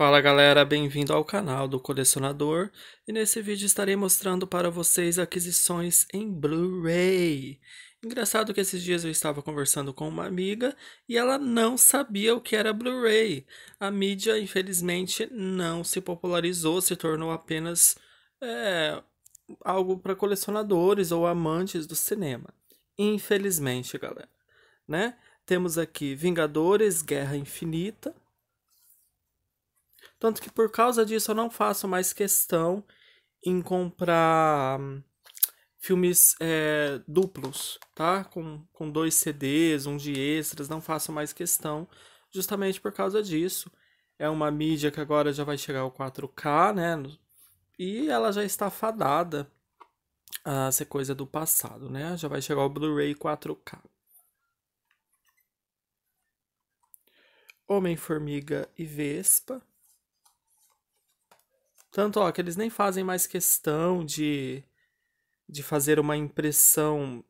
Fala galera, bem-vindo ao canal do Colecionador e nesse vídeo estarei mostrando para vocês aquisições em Blu-ray. Engraçado que esses dias eu estava conversando com uma amiga e ela não sabia o que era Blu-ray. A mídia, infelizmente, não se popularizou, se tornou apenas é, algo para colecionadores ou amantes do cinema. Infelizmente, galera, né? Temos aqui Vingadores, Guerra Infinita, tanto que por causa disso eu não faço mais questão em comprar hum, filmes é, duplos, tá? Com, com dois CDs, um de extras, não faço mais questão, justamente por causa disso. É uma mídia que agora já vai chegar ao 4K, né? E ela já está fadada a ser coisa do passado, né? Já vai chegar o Blu-ray 4K. Homem-Formiga e Vespa. Tanto ó, que eles nem fazem mais questão de, de fazer uma impressão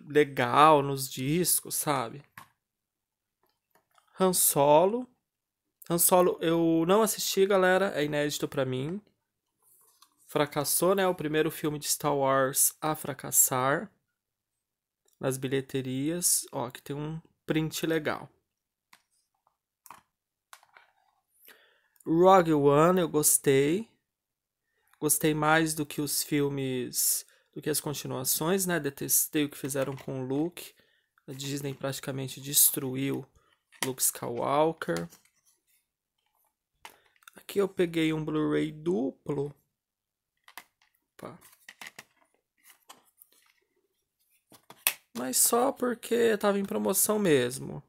legal nos discos, sabe? Han Solo. Han Solo eu não assisti, galera, é inédito para mim. Fracassou, né? O primeiro filme de Star Wars a fracassar nas bilheterias. Ó, que tem um print legal. Rogue One, eu gostei. Gostei mais do que os filmes, do que as continuações, né? Detestei o que fizeram com o Luke. A Disney praticamente destruiu Luke Skywalker. Aqui eu peguei um Blu-ray duplo. Opa. Mas só porque estava em promoção mesmo.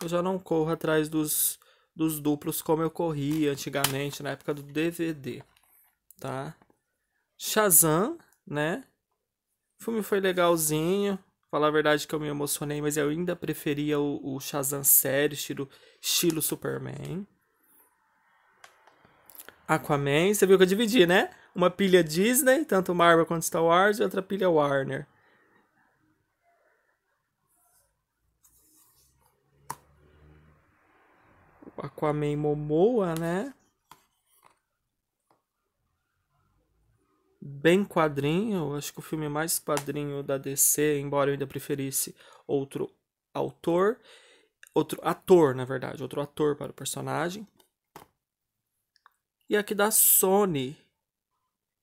Eu já não corro atrás dos, dos duplos como eu corria antigamente, na época do DVD tá? Shazam, né? O filme foi legalzinho. Falar a verdade que eu me emocionei, mas eu ainda preferia o, o Shazam sério, estilo, estilo Superman. Aquaman, você viu que eu dividi, né? Uma pilha Disney, tanto Marvel quanto Star Wars, e outra pilha Warner. Aquaman Momoa, né? bem quadrinho. Acho que o filme mais quadrinho da DC, embora eu ainda preferisse outro autor, outro ator, na verdade, outro ator para o personagem. E aqui da Sony,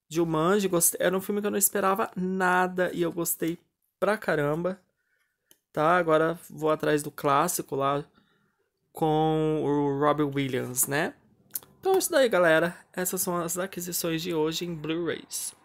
Jumanji, gostei, era um filme que eu não esperava nada e eu gostei pra caramba. Tá? Agora vou atrás do clássico lá com o Robbie Williams, né? Então é isso daí, galera. Essas são as aquisições de hoje em Blu-rays.